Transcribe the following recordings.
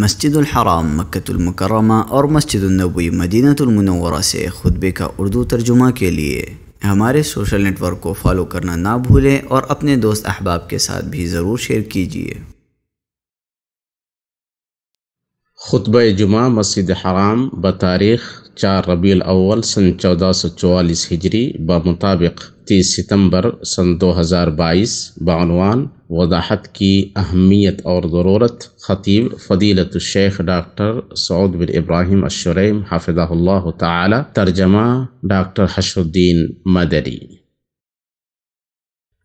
मस्जिद हराम मक्तुलमकरमा और मस्जिद नबी मदीनतुलमनवरा से खुतबे का उर्दू तर्जुमा के लिए हमारे सोशल नेटवर्क को फॉलो करना ना भूलें और अपने दोस्त अहबाब के साथ भी ज़रूर शेयर कीजिए खुतब जुमा मस्जिद हराम ब तारीख़ चार रबी अव्वल सन चौदह सौ चवालीस हिजरी बमुताबिक तीस सितंबर सन 2022 बानवान वजाहत की अहमियत और ज़रूरत ख़तीब फ़दीलत Sheikh doctor Saud bin Ibrahim अशरम हाफिज़ा तर्जमा डॉक्टर हशरुद्दीन मदरी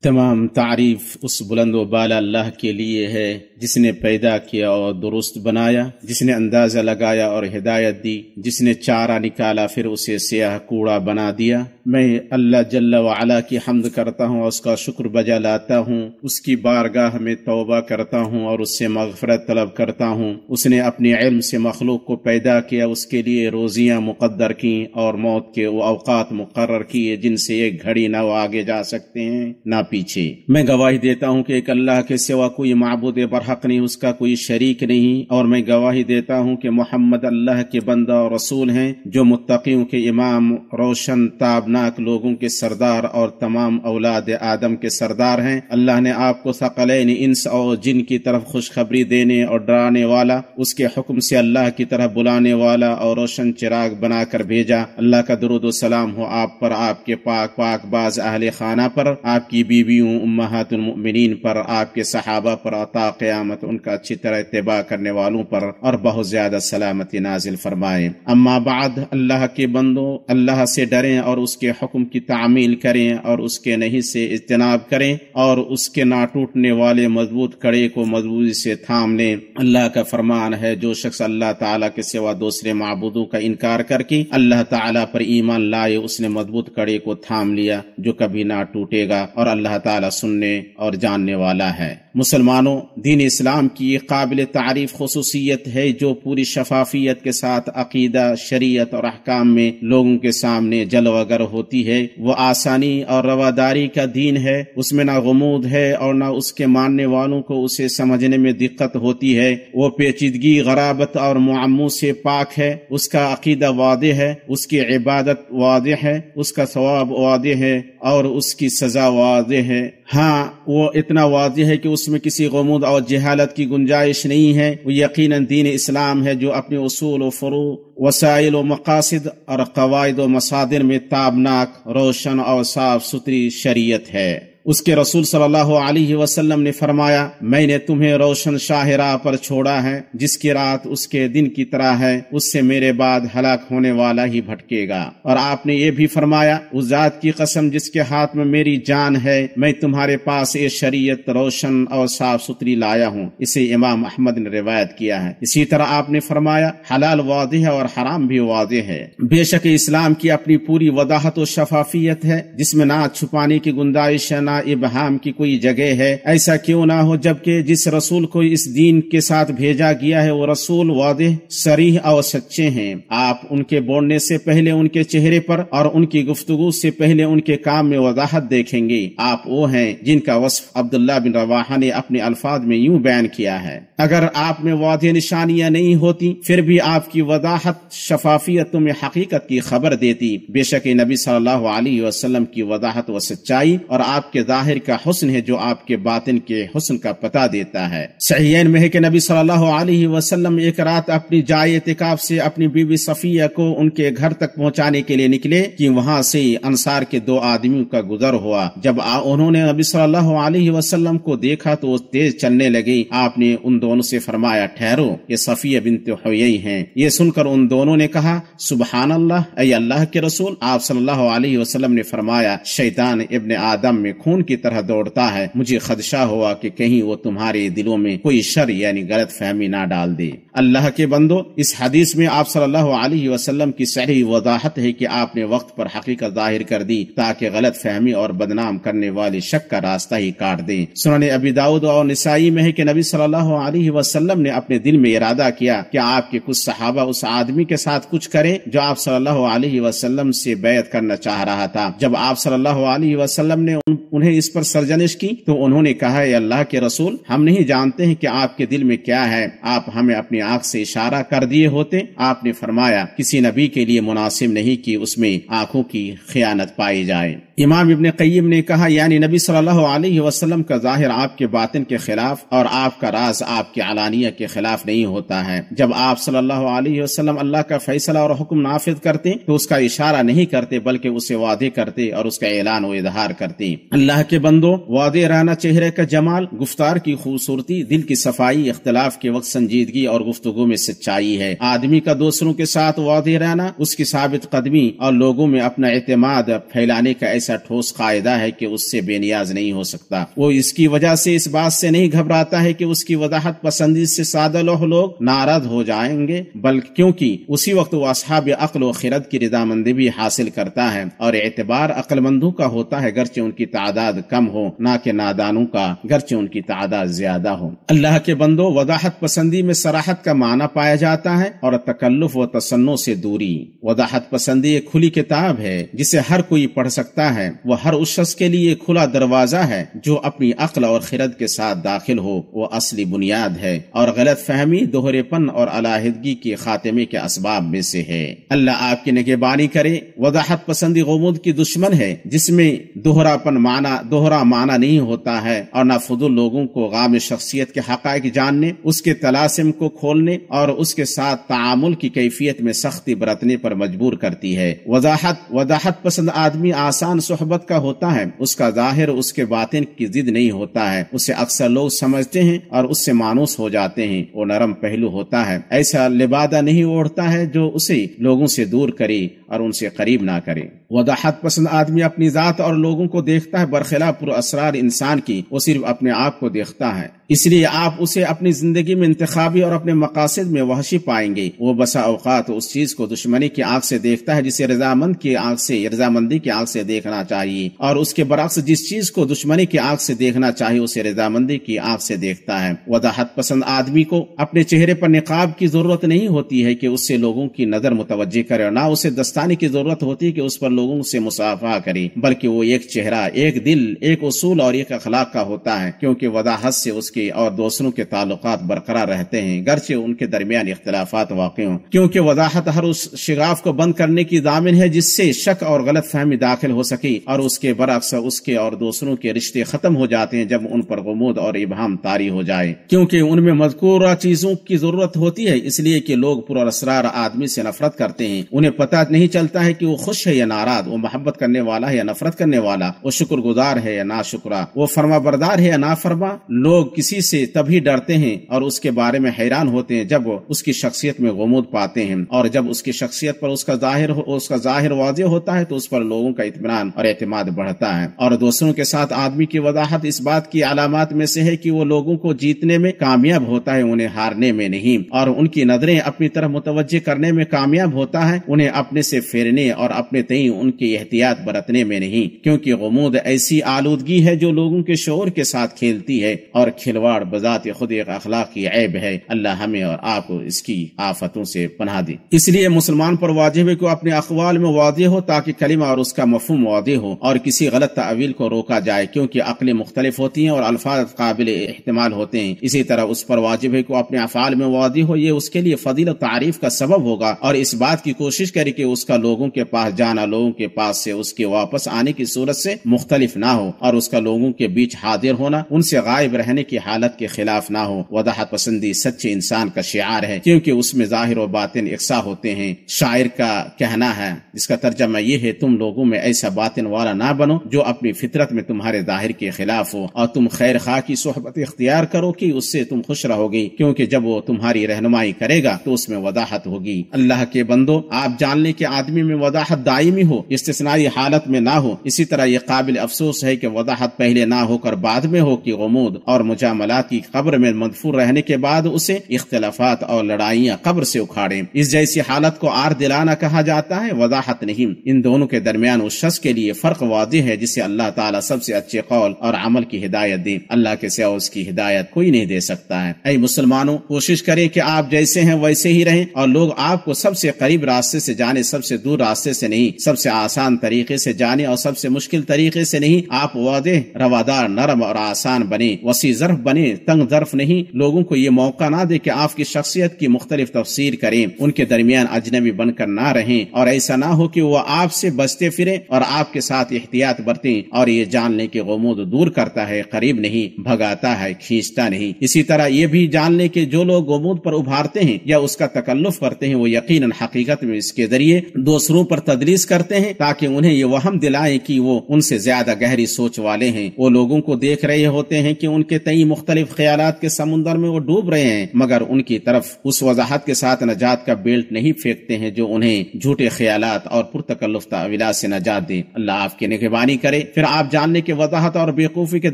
तमाम तारीफ उस बुलंद वाल अल्लाह के लिए है जिसने पैदा किया और दुरुस्त बनाया जिसने अंदाज़ा लगाया और हिदायत दी जिसने चारा निकाला फिर उसे स्याह कूड़ा बना दिया मैं अल्लाह जल्ला वाला की हमद करता हूँ उसका शुक्र बजा लाता हूँ उसकी बारगाह में तोबा करता हूँ और उससे मगफरत तलब करता हूँ उसने अपने इल्म से मखलूक को पैदा किया उसके लिए रोज़ियाँ मुकदर की और मौत के वो अवकात मुकर किए जिनसे एक घड़ी न वो आगे जा सकते हैं ना पीछे मैं गवाही देता हूँ कि एक अल्लाह के सिवा कोई मबूद बरहक नहीं उसका कोई शरीक नहीं और मैं गवाही देता हूँ कि मोहम्मद अल्लाह के बंदा और रसूल हैं जो मुतकीयों के इमाम रोशन ताबनाक लोगों के सरदार और तमाम औलाद आदम के सरदार हैं अल्लाह ने आपको सकलैन इंस और जिन की तरफ खुशखबरी देने और डराने वाला उसके हुक्म से अल्लाह की तरफ बुलाने वाला और रोशन चिराग बनाकर भेजा अल्लाह का दरुद सलाम हो आप पर आपके पाक पाक बाज अहले खाना पर आपकी बीवियों उम्मातमिन पर आपके सहाबा पर अता क़्यामत उनका अच्छी तरह इतबा करने वालों पर और बहुत ज़्यादा सलामती नाजिल फरमाए अम्माबाद अल्लाह के बंदों अल्लाह से डरे और उसके हकम की तामील करें और उसके नहीं से इजतनाब करे और उसके ना टूटने वाले मजबूत कड़े को मजबूती से थाम ले अल्लाह का फरमान है जो शख्स अल्लाह ताला के सिवा दूसरे महबूदों का इनकार करके अल्लाह ताला पर ईमान लाए उसने मजबूत कड़े को थाम लिया जो कभी ना टूटेगा और अल्लाह अल्लाह ताला सुनने और जानने वाला है मुसलमानों दीन इस्लाम की एक काबिल तारीफ खसूसियत है जो पूरी शफाफियत के साथ अकीदा शरीयत और अहकाम में लोगों के सामने जलवागर होती है वो आसानी और रवादारी का दीन है उसमें ना गमूद है और ना उसके मानने वालों को उसे समझने में दिक्कत होती है वो पेचीदगी गराबत और मामू से पाक है उसका अकीदा वादे है उसकी इबादत वादे है उसका सवाब वादे है और उसकी सजा वादे फायदे हैं हाँ वो इतना वाज है कि उसमें किसी गमूद और जहालत की गुंजाइश नहीं है वो यकीन दीन इस्लाम है जो अपने असूल व फ़रू वसाइल व मकासद और कवायद व मसादिर में ताबनाक रोशन और साफ सुथरी शरीयत है उसके रसूल सल्लल्लाहु अलैहि वसल्लम ने फरमाया मैंने तुम्हें रोशन शाहरा पर छोड़ा है जिसकी रात उसके दिन की तरह है उससे मेरे बाद हलाक होने वाला ही भटकेगा और आपने ये भी फरमाया उस जात की कसम जिसके हाथ में मेरी जान है मैं तुम्हारे पास ये शरीयत रोशन और साफ सुथरी लाया हूँ इसे इमाम अहमद ने रिवायत किया है इसी तरह आपने फरमाया हलाल वादे है और हराम भी वादे है बेशक इस्लाम की अपनी पूरी वजाहत और शफाफियत है जिसमे ना छुपाने की गुंजाइश है ना यहाँ इबहाम की कोई जगह है ऐसा क्यों ना हो जबकि जिस रसूल को इस दीन के साथ भेजा गया है वो रसूल वादह सरी और सच्चे हैं आप उनके बोलने से पहले उनके चेहरे पर और उनकी गुफ्तगु से पहले उनके काम में वजाहत देखेंगे आप वो हैं जिनका वसफ अब्दुल्ला बिन रवाहा ने अपने अल्फाज में यूं बयान किया है अगर आप में वादे निशानियां नहीं होती फिर भी आपकी वजाहत शफाफियत में हकीकत की खबर देती बेशक नबी सल्लल्लाहु अलैहि वसल्लम की वजाहत व सच्चाई और आपके जाहिर का हुसन है जो आपके बातिन के हुस्न का पता देता है सहीन में है कि नबी सल्लल्लाहु अलैहि वसल्लम एक रात अपनी जाय एहतिकाफ से अपनी बीवी सफिया को उनके घर तक पहुंचाने के लिए निकले कि वहां से अनसार के दो आदमियों का गुजर हुआ जब उन्होंने नबी सल्लल्लाहु अलैहि वसल्लम को देखा तो वो तेज चलने लगी आपने उन दोनों से फरमाया ठहरो ये सफिया बिनते हुई है ये सुनकर उन दोनों ने कहा सुबहान अल्लाह अल्लाह के रसूल आप सल्लल्लाहु अलैहि वसल्लम ने फरमाया शैतान इब्न आदम में खून खून की तरह दौड़ता है मुझे खदशा हुआ कि कहीं वो तुम्हारे दिलों में कोई शर यानी गलत फहमी ना डाल दे अल्लाह के बंदो इस हदीस में आप सल्लल्लाहु अलैहि वसल्लम की सही वजाहत है कि आपने वक्त पर हकीकत जाहिर कर दी ताकि गलत फहमी और बदनाम करने वाले शक का रास्ता ही काट दे सुनने अबी दाऊद और निसाई में है की नबी सल्लल्लाहु अलैहि वसल्लम ने अपने दिल में इरादा किया कि आपके कुछ सहाबा उस आदमी के साथ कुछ करे जो आप सल्लल्लाहु अलैहि वसल्लम से बैत करना चाह रहा था जब आप सल्लल्लाहु अलैहि वसल्लम ने उन उन्हें इस पर सरजनिश की तो उन्होंने कहा अल्लाह के रसूल हम नहीं जानते हैं कि आपके दिल में क्या है आप हमें अपनी आँख से इशारा कर दिए होते आपने फरमाया किसी नबी के लिए मुनासिब नहीं कि उसमें आँखों की खयानत पाई जाए इमाम इबन कईम ने कहा यानी नबी सल्लल्लाहु अलैहि वसल्लम का जाहिर आपके बातिन के खिलाफ और आपका राज आपके अलानिया के खिलाफ नहीं होता है जब आप सल्लल्लाहु अलैहि वसल्लम अल्लाह का फैसला और हुक्म नाफिज करते तो उसका इशारा नहीं करते बल्कि उसे वादे करते और उसका ऐलान व इजहार करते अल्लाह के बंदो वादे राना चेहरे का जमाल गुफ्तार की खूबसूरती दिल की सफाई इख्तलाफ के वक्त संजीदगी और गुफ्तगु में सच्चाई है आदमी का दूसरों के साथ वादे रहना उसकी साबित कदमी और लोगों में अपना एतमाद फैलाने का ऐसा ठोस कायदा है कि उससे बेनियाज नहीं हो सकता वो इसकी वजह से इस बात से नहीं घबराता है कि उसकी वजाहत पसंदी से लोह लोग नाराज हो जाएंगे बल्कि क्योंकि उसी वक्त वो असहाब अकल व खिरत की रिदामंदी भी हासिल करता है और एतबार अक्लमंदों का होता है गरचे उनकी तादाद कम हो ना के नादानों का गरचे उनकी तादाद ज्यादा हो अल्लाह के बंदो वजाहत पसंदी में सराहत का माना पाया जाता है और तकल्लुफ व तसन्नों से दूरी वजाहत पसंदी एक खुली किताब है जिसे हर कोई पढ़ सकता है है वह हर उस शख्स के लिए खुला दरवाजा है जो अपनी अक्ल और खिरत के साथ दाखिल हो वो असली बुनियाद है और गलत फहमी दोहरेपन और अलाहिदगी के खात्मे के इसबाब में से है अल्लाह आपकी निगेबानी करे वजाहत पसंदी गोमुद की दुश्मन है जिसमें दोहरापन माना दोहरा माना नहीं होता है और न फजूल लोगों को गाम शख्सियत के हक जानने उसके तलासिम को खोलने और उसके साथ तामुल की कैफियत में सख्ती बरतने पर मजबूर करती है वजाहत वजाहत पसंद आदमी आसान सोहबत का होता है उसका जाहिर उसके बातिन की जिद नहीं होता है उसे अक्सर लोग समझते हैं और उससे मानूस हो जाते हैं वो नरम पहलू होता है ऐसा लिबादा नहीं ओढ़ता है जो उसे लोगों से दूर करे और उनसे करीब ना करे वदाहत पसंद आदमी अपनी ज़ात और लोगों को देखता है बरखिला पुरअसरार इंसान की वो सिर्फ अपने आप को देखता है इसलिए आप उसे अपनी जिंदगी में इंतबी और अपने मकासद में वहशी पाएंगे वो बसा अवकात उस चीज को दुश्मनी की आंख से देखता है जिसे रजामंद की आंख से रजामंदी की आंख से देखना चाहिए और उसके बरक्स जिस चीज को दुश्मनी की आंख से देखना चाहिए उसे रजामंदी की आंख से देखता है वदाहत पसंद आदमी को अपने चेहरे पर निकाब की जरूरत नहीं होती है की उससे लोगों की नजर मुतवजह करे न उसे दस्त पाकिस्तानी की जरूरत होती कि उस पर लोगों से मुसाफा करे बल्कि वो एक चेहरा एक दिल एक उसूल और एक अखलाक का होता है क्योंकि वजाहत से उसके और दूसरों के ताल्लुक बरकरार रहते हैं गर्चे उनके दरमियान इख्तलाफात वाक़ हों क्योंकि वजाहत हर उस शिगाफ को बंद करने की दामिन है जिससे शक और गलत फहमी दाखिल हो सके और उसके बरक्स उसके और दूसरों के रिश्ते खत्म हो जाते हैं जब उन पर गमूद और इबाम तारी हो जाए क्योंकि उनमें मजकूरा चीजों की जरूरत होती है इसलिए कि लोग पुरस्रार आदमी से नफरत करते हैं उन्हें पता नहीं नहीं चलता है कि वो खुश है या नाराज वो मोहब्बत करने वाला है या नफरत करने वाला वो शुक्रगुजार है या ना शुक्र वो फर्मा बरदार है या ना फर्मा लोग किसी से तभी डरते हैं और उसके बारे में हैरान होते हैं जब उसकी शख्सियत में गमूद पाते हैं और जब उसकी शख्सियत पर उसका जाहिर उसका जाहिर वाजे होता है तो उस पर लोगों का इतमान और अहतमाद बढ़ता है और दूसरों के साथ आदमी की वजाहत इस बात की अलामत में से है कि वो लोगों को जीतने में कामयाब होता है उन्हें हारने में नहीं और उनकी नजरें अपनी तरफ मुतवजे करने में कामयाब होता है उन्हें अपने से से फेरने और अपने तई उनकी एहतियात बरतने में नहीं क्यूँकी गमूद ऐसी आलूदगी है जो लोगों के शोर के साथ खेलती है और खिलवाड़ बजात खुद एक अखलाकी ऐब है अल्लाह हमें और आपको इसकी आफतों से पनाह दे इसलिए मुसलमान पर वाजिब को अपने अखबाल में वादे हो ताकि कलिमा और उसका मफहम वादे हो और किसी गलत तवील को रोका जाए क्यूँकी अकलें मुख्तलिफ होती हैं और अल्फाज काबिल अहतमाल होते हैं इसी तरह उस पर वाजिब को अपने अफाल में वादे हो ये उसके लिए फजील तारीफ का सबब होगा और इस बात की कोशिश करे कि उसको उसका लोगों के पास जाना लोगों के पास से उसके वापस आने की सूरत से मुख्तलिफ ना हो और उसका लोगों के बीच हाजिर होना उनसे गायब रहने की हालत के खिलाफ ना हो वजाहत पसंदी सच्चे इंसान का शार है क्योंकि उसमें जाहिर और बातिन इकसा होते हैं शायर का कहना है इसका तर्जमा ये है तुम लोगों में ऐसा बातिन वाला ना बनो जो अपनी फितरत में तुम्हारे जाहिर के खिलाफ हो और तुम खैर खा की सोहबत इख्तियार करो की उससे तुम खुश रहोगे क्योंकि जब वो तुम्हारी रहनुमाई करेगा तो उसमें वजाहत होगी अल्लाह के बंदो आप जानने के आदमी में वजाहत दायमी हो इसनाई हालत में ना हो इसी तरह ये काबिल अफसोस है की वजाहत पहले ना होकर बाद में हो की गमूद और मुजामलात की कब्र में मदफूर रहने के बाद उसे इख्तलाफात और लड़ाइयाँ कब्र ऐसी उखाड़े इस जैसी हालत को आर दिलाना कहा जाता है वजाहत नहीं इन दोनों के दरमियान उस शख्स के लिए फर्क वाज है जिसे अल्लाह ताला सबसे अच्छे कौल और अमल की हिदायत दे अल्लाह के सिवा उसकी हिदायत कोई नहीं दे सकता है अ मुसलमानों कोशिश करें कि आप जैसे हैं वैसे ही रहें और लोग आपको सबसे करीब रास्ते से जाने सबसे सबसे दूर रास्ते से नहीं सबसे आसान तरीके से जाने और सबसे मुश्किल तरीके से नहीं आप वादे रवादार नरम और आसान बने वसी जर्फ बने तंग जर्फ नहीं लोगों को ये मौका ना दे कि आपकी शख्सियत की मुख्तलिफ तफसीर करें उनके दरमियान अजनबी बनकर ना रहे और ऐसा ना हो की वो आपसे बचते फिरे और आपके साथ एहतियात बरते और ये जान ले के गमूद दूर करता है करीब नहीं भगाता है खींचता नहीं इसी तरह ये भी जान लें कि जो लोग गमूद पर उभारते हैं या उसका तकल्लुफ करते हैं वो यकीन हकीकत में इसके जरिए दूसरों पर तदरीस करते हैं ताकि उन्हें ये वहम दिलाए कि वो उनसे ज्यादा गहरी सोच वाले हैं वो लोगों को देख रहे होते हैं कि उनके कई मुख्तलिफ ख्याल के समुन्दर में वो डूब रहे हैं मगर उनकी तरफ उस वजाहत के साथ नजात का बेल्ट नहीं फेंकते हैं जो उन्हें झूठे ख्याल और पुरतकल्लुफ्ता अविलास से नजात दे अल्लाह आपकी निगरबानी करे फिर आप जानने के वजाहत और बेवकूफ़ी के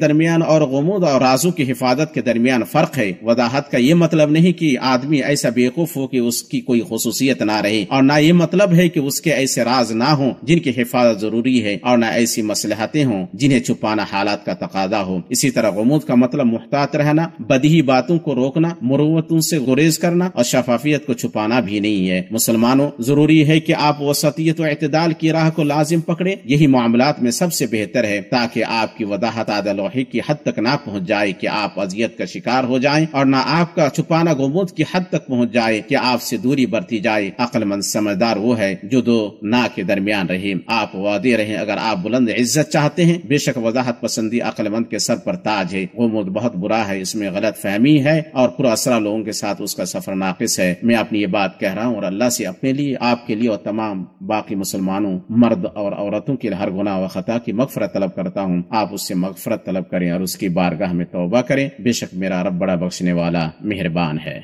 दरमियान और गमूद और राजू की हिफाजत के दरमियान फ़र्क है वजाहत का ये मतलब नहीं की आदमी ऐसा बेवकूफ़ हो कि उसकी कोई खसूसियत ना रहे और ना ये मतलब है है कि उसके ऐसे राज ना हो जिनकी हिफाजत जरूरी है और न ऐसी मसलहतें हों जिन्हें छुपाना हालात का तकादा हो इसी तरह गमूद का मतलब मुहतात रहना बदही बातों को रोकना मुरवतों से गुरेज करना और शफाफियत को छुपाना भी नहीं है मुसलमानों जरूरी है की आप वसतियत तो अतदाल की राह को लाजिम पकड़े यही मामला में सबसे बेहतर है ताकि आपकी वजाहत आदलोहे की हद तक न पहुँच जाए की आप अजियत का शिकार हो जाए और न आपका छुपाना गमूद की हद तक पहुँच जाए की आपसे दूरी बरती जाए अक्लमंद समझदार वो है जो दो ना के दरमियान रहीम आप वादे रहे अगर आप बुलंद इज्जत चाहते हैं बेशक वजाहत पसंदी अकलमंद के सर पर ताज है वो मुल्क बहुत बुरा है इसमें गलत फहमी है और पुरासरा लोगों के साथ उसका सफर नाकिस है मैं अपनी ये बात कह रहा हूँ और अल्लाह से अपने लिए आपके लिए और तमाम बाकी मुसलमानों मर्द और औरतों के हर गुना व खता की मकफरत तलब करता हूँ आप उससे मकफरत तलब करें और उसकी बारगाह में तोबा करें बेशक मेरा रब बड़ा बख्शने वाला मेहरबान है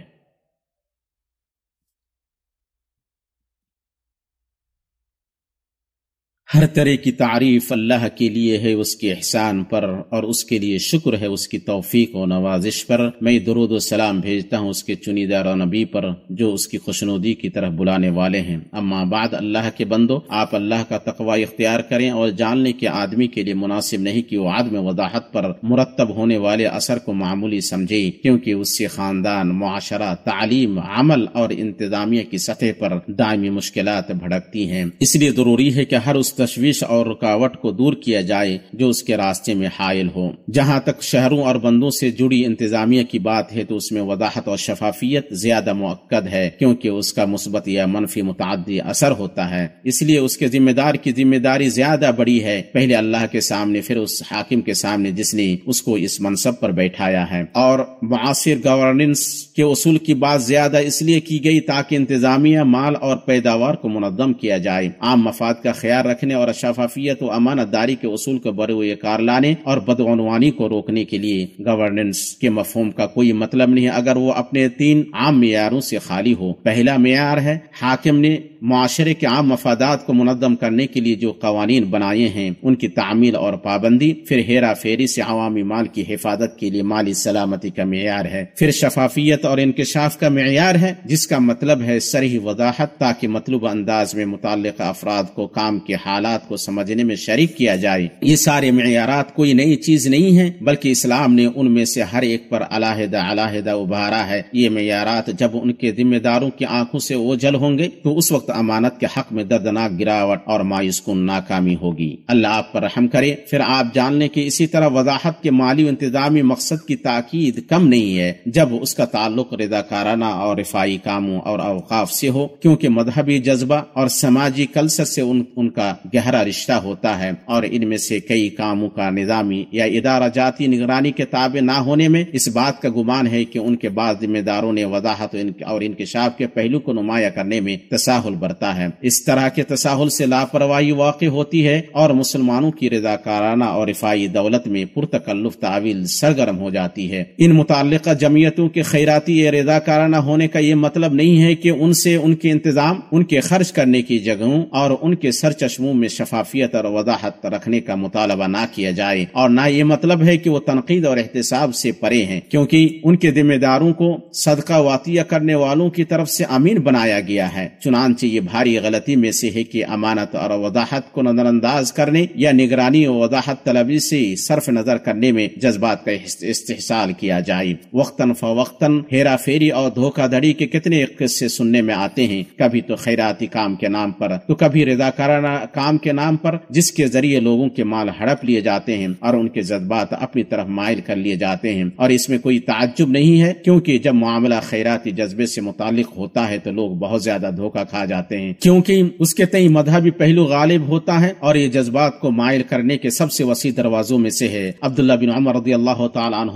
हर तरह की तारीफ अल्लाह के लिए है उसके एहसान पर और उसके लिए शुक्र है उसकी तोफीक और नवाजिश पर मैं दरुद सलाम भेजता हूँ उसके चुनीदार नबी पर जो उसकी खुशनुदी की तरफ बुलाने वाले हैं अम्मा बाद अल्लाह के बंदो आप अल्लाह का तकवा इख्तियार करें और जानने के आदमी के लिए मुनासिब नहीं की वाद में वजाहत पर मुरतब होने वाले असर को मामूली समझे क्योंकि उससे खानदान माशरा तालीम अमल और इंतजामिया की सतह पर दायमी मुश्किल भड़कती है इसलिए जरूरी है कि हर उस तशवीश और रुकावट को दूर किया जाए जो उसके रास्ते में हायल हो जहाँ तक शहरों और बंदों से जुड़ी इंतजामिया की बात है तो उसमें वजाहत और शफाफियत ज्यादा मक्कद है क्योंकि उसका मुस्बत या मनफी मुतद असर होता है इसलिए उसके जिम्मेदार की जिम्मेदारी ज्यादा बड़ी है पहले अल्लाह के सामने फिर उस हाकिम के सामने जिसने उसको इस मनसब पर बैठाया है और मुआसर गवर्नेंस के असूल की बात ज्यादा इसलिए की गई ताकि इंतजामिया माल और पैदावार को मुनदम किया जाए आम मफाद का ख्याल रखने रखने और शफाफियत व अमानतदारी के असूल को हुए कार लाने और बदगनवानी को रोकने के लिए गवर्नेंस के मफहम का कोई मतलब नहीं अगर वो अपने तीन आम मैारों से खाली हो पहला मैार है हाकिम ने माशरे के आम मफादात को मुनदम करने के लिए जो कवानीन बनाए हैं उनकी तामील और पाबंदी फिर हेरा फेरी से अवामी माल की हिफाजत के लिए माली सलामती का मैार है फिर शफाफियत और इंकशाफ का मैार है जिसका मतलब है सरही वजाहत ताकि मतलूब अंदाज में मुतल अफराद को काम के हाथ हालात को समझने में शरीक किया जाए ये सारे मैारात कोई नई चीज नहीं है बल्कि इस्लाम ने उनमें से हर एक पर अलाहदा अलाहदा उभारा है ये मैारात जब उनके जिम्मेदारों की आंखों से ओझल होंगे तो उस वक्त अमानत के हक में दर्दनाक गिरावट और मायूस नाकामी होगी अल्लाह आप पर रहम करे फिर आप जान लें कि इसी तरह वजाहत के माली इंतजामी मकसद की ताकीद कम नहीं है जब उसका ताल्लुक रिदाकाराना और रिफाई कामों और अवकाफ से हो क्योंकि मजहबी जज्बा और समाजी कल्चर से उन, उनका गहरा रिश्ता होता है और इनमें से कई कामों का निजामी या इदारा जाती निगरानी के ताबे न होने में इस बात का गुमान है कि उनके बाद जिम्मेदारों ने वजाहत और इंकशाफ के पहलू को नुमाया करने में तसाहुल बरता है इस तरह के तसाहुल से लापरवाही वाक़ होती है और मुसलमानों की रजाकाराना और रिफाई दौलत में पुरतकल्लु तावील सरगर्म हो जाती है इन मुतल जमीयतों के खैराती या रजाकाराना होने का ये मतलब नहीं है कि उनसे उनके इंतजाम उनके खर्च करने की जगहों और उनके सरचश्मों में शफाफियत और वजाहत रखने का मुतालबा न किया जाए और न ये मतलब है की वो तनकीद और एहतसाब से परे है क्यूँकी उनके जिम्मेदारों को सदका वातिया करने वालों की तरफ ऐसी अमीन बनाया गया है चुनानचे ये भारी गलती में से है की अमानत और वजाहत को नजरअंदाज करने या निगरानी और वजाहत तलबी ऐसी सर्फ नजर करने में जज्बात का इस्तेसाल किया जाए वक्ता फवक्ता हेरा फेरी और धोखाधड़ी के कितने किस्से सुनने में आते हैं कभी तो खैराती काम के नाम आरोप तो कभी रिदाकाराना काम इस्लाम के नाम पर जिसके जरिए लोगों के माल हड़प लिए जाते हैं और उनके जज्बात अपनी तरफ मायल कर लिए जाते हैं और इसमें कोई ताज्जुब नहीं है क्योंकि जब मामला खैराती जज्बे से मुतालिक होता है तो लोग बहुत ज्यादा धोखा खा जाते हैं क्योंकि उसके तई मजहबी पहलू गालिब होता है और ये जज्बात को मायल करने के सबसे वसी दरवाजों में से है अब्दुल्ला बिन अमर रदी अल्लाह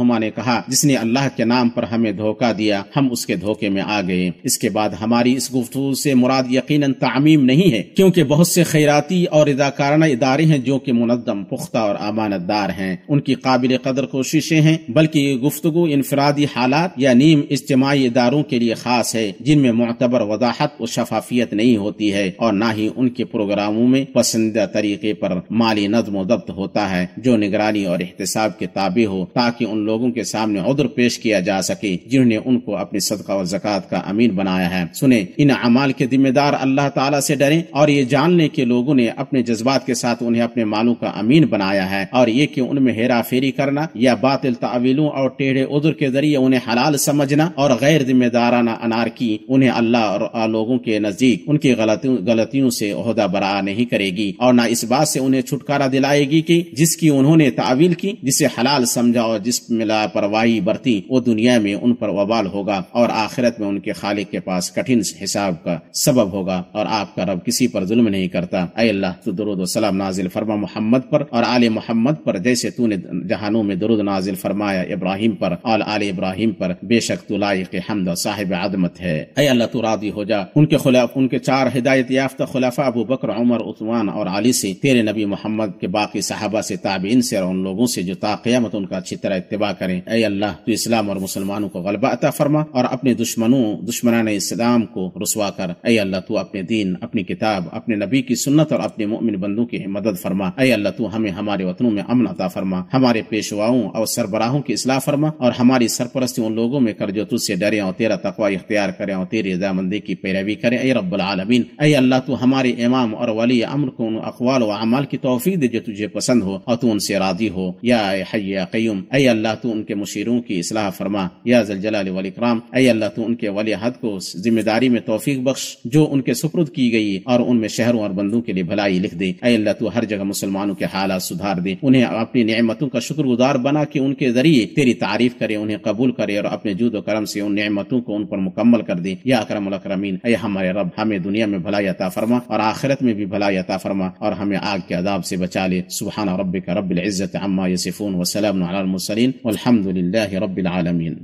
तुमा ने कहा जिसने अल्लाह के नाम पर हमें धोखा दिया हम उसके धोखे में आ गए इसके बाद हमारी इस गुफ्तु से मुराद यकीन तामीम नहीं है क्योंकि बहुत से खैराती और रजाकारा इदारे हैं जो कि मुनदम पुख्ता और अमानतदार हैं उनकी काबिल कदर कोशिशें हैं बल्कि ये गुफ्तु इनफरादी हालात या नीम इज्तमी इदारों के लिए खास है जिनमें मतबर वजाहत और शफाफियत नहीं होती है और न ही उनके प्रोग्रामों में पसंदीदा तरीके पर माली नजमो दब्त होता है जो निगरानी और एहतसाब के ताबे हो ताकि उन लोगों के सामने उद्र पेश किया जा सके जिन्होंने उनको अपने सदका और जक़ात का अमीन बनाया है सुने इन अमाल के जिम्मेदार अल्लाह तला से डरें और ये जान लें कि लोगों ने अपने जज्बात के साथ उन्हें अपने मालों का अमीन बनाया है और ये कि उनमें हेरा फेरी करना या बातिल तावीलों और टेढ़े उजर के जरिए उन्हें हलाल समझना और गैर जिम्मेदाराना अनार की उन्हें अल्लाह और लोगों के नजदीक उनकी गलतियों से अहदा बरा नहीं करेगी और न इस बात से उन्हें छुटकारा दिलाएगी की जिसकी उन्होंने तावील की जिसे हलाल समझा और जिसमें लापरवाही बरती वो दुनिया में उन पर वबाल होगा और आखिरत में उनके खालिक के पास कठिन हिसाब का सबब होगा और आपका रब किसी पर जुल्म नहीं करता अल्लाह तो दरुद सलाम नाजिल फरमा मोहम्मद पर और आल मोहम्मद पर जैसे तूने जहानों में दरुद नाजिल फरमाया इब्राहिम पर और आले इब्राहिम पर बेशक तो लायक हमद साहिब आदमत है अय अल्लाह तू राजी हो जा उनके खिलाफ उनके चार हिदायत याफ्ता खिलाफा अबू बकर उमर उस्मान और आली से तेरे नबी मोहम्मद के बाकी साहबा से ताबीन से और उन लोगों से जो ताकियामत उनका अच्छी तरह इतबा करें अय अल्लाह तू इस्लाम और मुसलमानों को गलबा अता फरमा और अपने दुश्मनों दुश्मनान इस्लाम को रसवा कर अय अल्लाह तू अपने दीन अपनी किताब अपने नबी की सुन्नत और अपने मोमिन बंदों की मदद फरमा अय अल्लाह तू हमें हमारे वतनों में अमन अता फरमा हमारे पेशवाओं और सरबराहों की असलाह फरमा और हमारी सरपरस्ती उन लोगों में कर जो तुझसे डरे और तेरा तकवा इख्तियार करें और तेरी रजामंदी की पैरवी करें अय आलमीन अय अल्लाह तू हमारे इमाम और वली अमर को उन अकवाल व अमाल की तौफीक दे जो तुझे पसंद हो और तू उनसे राजी हो या हया क्यूम अय अल्लाह तू उनके मुशीरों की इसलाह फरमा या जलजलाल इकराम अय अल्लाह तू उनके वली हद को जिम्मेदारी में तोफ़ी बख्श जो उनके सुपुर्द की गई और उनमें शहरों और बंदों के लिए भलाई लिख दे अल्लाह तू हर जगह मुसलमानों के हालात सुधार दे उन्हें अपनी नियमतों का शुक्रगुजार बना के उनके जरिए तेरी तारीफ करे उन्हें कबूल करे और अपने जूद करम से उन नमतों को उन पर मुकम्मल कर दे या अक्रम अक्रमीन अय हमारे रब हमें दुनिया में भलाई अता फरमा और आखिरत में भी भलाई अता फरमा और हमें आग के अदाब से बचा ले सुबहाना रब का इज़्ज़त अम्मा यसफ़ून वसलम मुसलिन अलहमदिल्ला रबालमीन